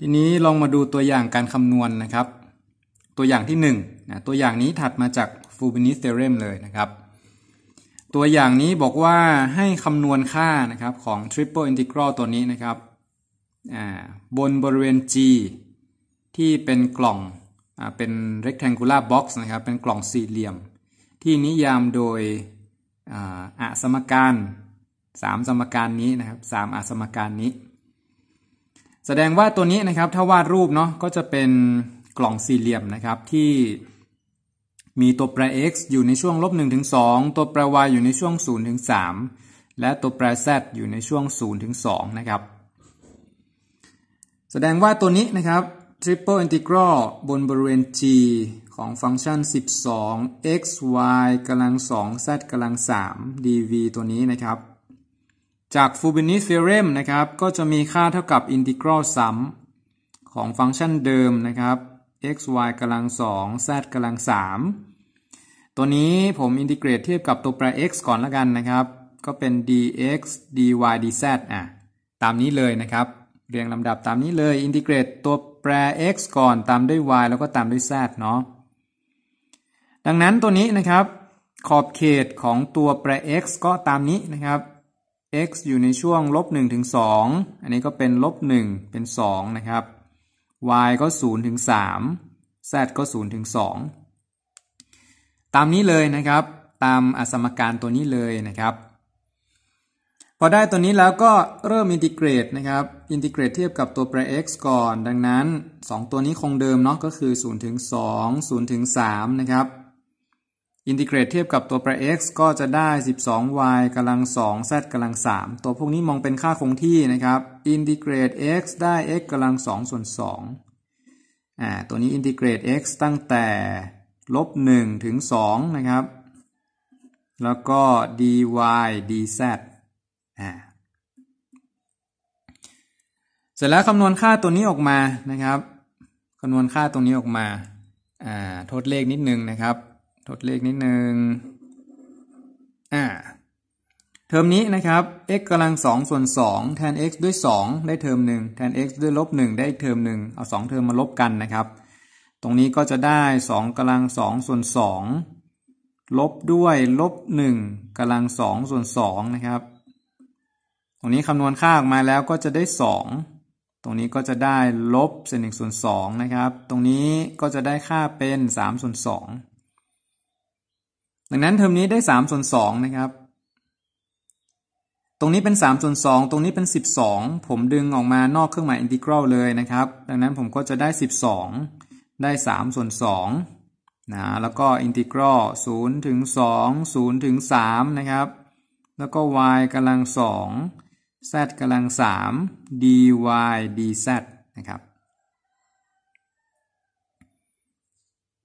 ทีนี้ลองมาดูตัวอย่างการคำนวณนนะครับ ตัวอย่างที่1นะตัวอย่างนี้ถัดมาจากฟูบินิสเทเรมเลยนะครับ ตัวอย่างนี้บอกว่าให้คำนวณค่านะครับของ Triple Integral ตัวนี้นะครับบนบริเวณ G ที่เป็นกล่องอเป็น rectangular box นะครับ เป็นกล่องสี่เหลี่ยม ที่นิยามโดยอสมการ 3 สมการนี้นะครับ3อสมการนี้แสดงว่าตัวนี้นะครับถ้าวาดรูปเนาะก็จะเป็นกล่องสี่เหลี่ยมนะครับที่ มีตัวแปร x อยู่ในช่วงลบ1ถึง2 ตัวแปร y อยู่ในช่วง0ถึง3 และตัวแปร z อยู่ในช่วง0ถึง2 นะครับ แสดงว่าตัวนี้นะครับ triple integral บนบริเวณ g ของฟังก์ชัน 12 x y กำลัง2 z กำลัง3 dv ตัวนี้นะครับจากฟูบินิเซเรมนะครับก็จะมีค่าเท่ากับ อินทิกรัลซัมของฟังก์ชันเดิมนะครับ x y กำลังสอง z กำลังสามตัวนี้ผมอินทิเกรตเทียบกับตัวแปร x ก่อนละกันนะครับ ก็เป็น dx dy dz อ่ะตามนี้เลยนะครับ เรียงลำดับตามนี้เลย อินทิเกรตตัวแปร x ก่อนตามด้วย y แล้วก็ตามด้วย z เนาะดังนั้นตัวนี้นะครับ ขอบเขตของตัวแปร x ก็ตามนี้นะครับ x อยู่ในช่วง ลบ1ถึง 2 อันนี้ก็เป็นลบ 1 เป็น 2 นะครับ y ก็ 0 ถึง 3 z ก็ 0 ถึง 2 ตามนี้เลยนะครับ ตามอสมการตัวนี้เลยนะครับ พอได้ตัวนี้แล้วก็เริ่มอินทิเกรตนะครับ อินทิเกรตเทียบกับตัวแปร x ก่อน ดังนั้น 2 ตัวนี้คงเดิมเนาะ ก็คือ 0 ถึง 2 0 ถึง 3 นะครับอินทิเกรตเทียบกับตัวแปร x ก็จะได้ 12y กำลัง 2z กำลัง 3 ตัวพวกนี้มองเป็นค่าคงที่นะครับ อินทิเกรต x ได้ x กำลัง 2 ส่วน2อ่า ตัวนี้อินทิเกรต x ตั้งแต่ ลบ 1 ถึง 2 นะครับ แล้วก็ dy dz อ่า เสร็จแล้วคำนวณค่าตัวนี้ออกมานะครับ คำนวณค่าตรงนี้ออกมา อ่าทดเลขนิดนึงนะครับทดเลขนิดนึง อ่า เทอมนี้นะครับ x กำลังสองส่วนสองแทน x ด้วย 2 ได้เทอมหนึ่งแทน x ด้วยลบหนึ่งได้เทอมหนึ่งเอา 2 เทอมมาลบกันนะครับ ตรงนี้ก็จะได้2กำลังสองส่วนสองลบด้วย ลบหนึ่งกำลังสองส่วนสองนะครับ ตรงนี้คำนวณค่าออกมาแล้วก็จะได้ 2 ตรงนี้ก็จะได้ลบเศษหนึ่งส่วนสองนะครับ ตรงนี้ก็จะได้ค่าเป็น3ส่วน2ดังนั้นเทอมนี้ได้สามส่วนสองนะครับ ตรงนี้เป็นสามส่วนสอง ตรงนี้เป็นสิบองผมดึงออกมานอกเครื่องหมายอินทิกรัลเลยนะครับ ดังนั้นผมก็จะได้สิบองได้สามส่วนสองนะ แล้วก็อินทิกรัลศูนย์ถึงสองศูนย์ถึงสามนะครับ แล้วก็ y กำลังสอง z กำลังสาม dy dz นะครับ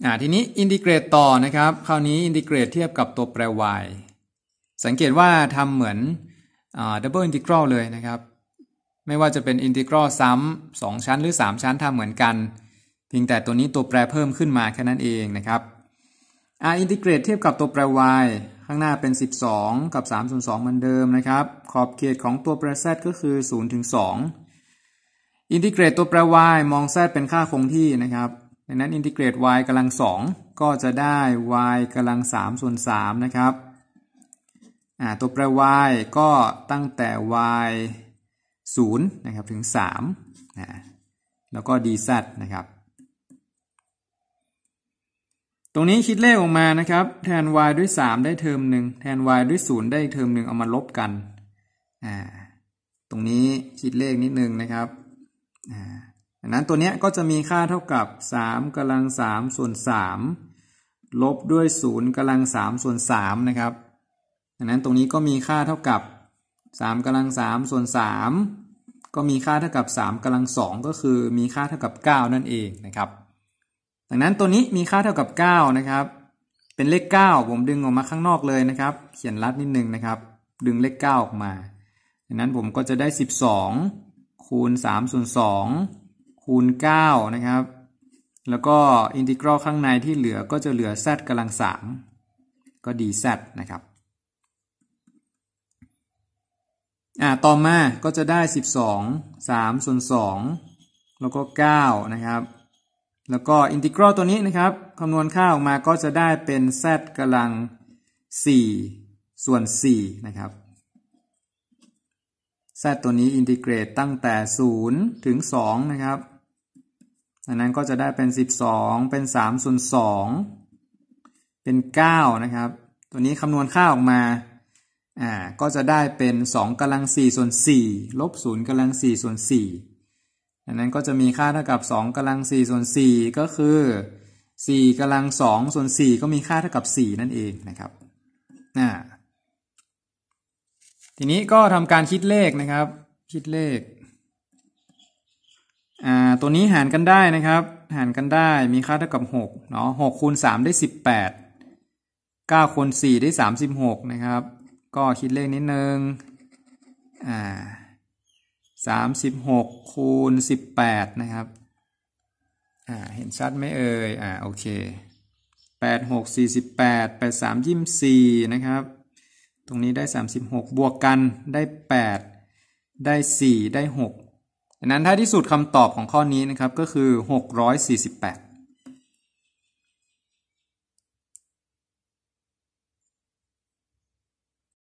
อ่าทีนี้อินทิเกรตต่อนะครับ คราวนี้อินทิเกรตเทียบกับตัวแปร y สังเกตว่าทำเหมือนดับเบิลอินทิกรลเลยนะครับ ไม่ว่าจะเป็นอินทิกรลซ้ำสองชั้นหรือ 3 ชั้นทำเหมือนกันเพียงแต่ตัวนี้ตัวแปรเพิ่มขึ้นมาแค่นั้นเองนะครับอ่าอินทิเกรตเทียบกับตัวแปร y ข้างหน้าเป็น 12 กับ3ส่วน2เหมือนเดิมนะครับ ขอบเขตของตัวแปร z ก็คือ0ถึง2อินทิเกรตตัวแปร y มอง z เป็นค่าคงที่นะครับดังนั้นอินทิเกรต y กำลังสองก็จะได้ y กำลังสามส่วนสามนะครับ ตัวแปร y ก็ตั้งแต่ y 0นะครับถึง3ามแล้วก็ dz นะครับ ตรงนี้คิดเลขออกมานะครับ แทน y ด้วย 3 ได้เทอมหนึ่งแทน y ด้วย 0 ได้อีกเทอมหนึ่งเอามาลบกัน ตรงนี้คิดเลขนิดนึงนะครับดังนั้นตัวนี้ก็จะมีค่าเท่ากับ 3กำลัง 3 ส่วน 3 ลบด้วย0กำลัง3 ส่วน3นะครับดังนั้นตรงนี้ก็มีค่าเท่ากับ 3กำลัง3ส่วน 3 ก็มีค่าเท่ากับ 3กำลัง2ก็คือมีค่าเท่ากับ 9 นั่นเองนะครับ ดังนั้นตัวนี้มีค่าเท่ากับ 9 นะครับ เป็นเลข 9 ผมดึงออกมาข้างนอกเลยนะครับ เขียนรัดนิดนึงนะครับดึงเลข9ออกมา ดังนั้นผมก็จะได้ 12คูณ3ส่วน2คูณ9นะครับ แล้วก็อินทิกรัลข้างในที่เหลือก็จะเหลือ z กำลัง 3 ก็ dz นะครับ อ่า ต่อมาก็จะได้ 12 3ส่วน 2 แล้วก็ 9 นะครับ แล้วก็อินทิกรัลตัวนี้นะครับคำนวณค่าออกมาก็จะได้เป็น z กำลัง 4 ส่วน 4 นะครับ z ตัวนี้อินทิเกรตตั้งแต่ 0 ถึง 2 นะครับอันนั้นก็จะได้เป็น 12 เป็น 3 ส่วน 2 เป็น9นะครับตัวนี้คำนวณค่าออกมา อ่า ก็จะได้เป็น 2กำลัง 4 ส่วน4ลบ0กำลัง4ส่วน4อันนั้นก็จะมีค่าเท่ากับ 2กำลัง 4 ส่วน 4 ก็คือ 4กำลัง 2 ส่วน 4 ก็มีค่าเท่ากับ 4 นั่นเองนะครับ อ่าทีนี้ก็ทำการคิดเลขนะครับ คิดเลขอ่าตัวนี้หารกันได้นะครับ หารกันได้มีค่าเท่ากับ 6 เนาะ6คูณ3ได้ 18 9คูณ4 ได้ 36 นะครับ ก็คิดเลขนิดนึงอ่า36 คูณ18 นะครับอ่าเห็นชัดไหมเอ่ย อ่าโอเค 8 6 48 8 3 24 นะครับ ตรงนี้ได้ 36 บวกกันได้ 8 ได้ 4 ได้ 6ันนั้นท้าที่สุดคำตอบของข้อนี้นะครับก็คือ 648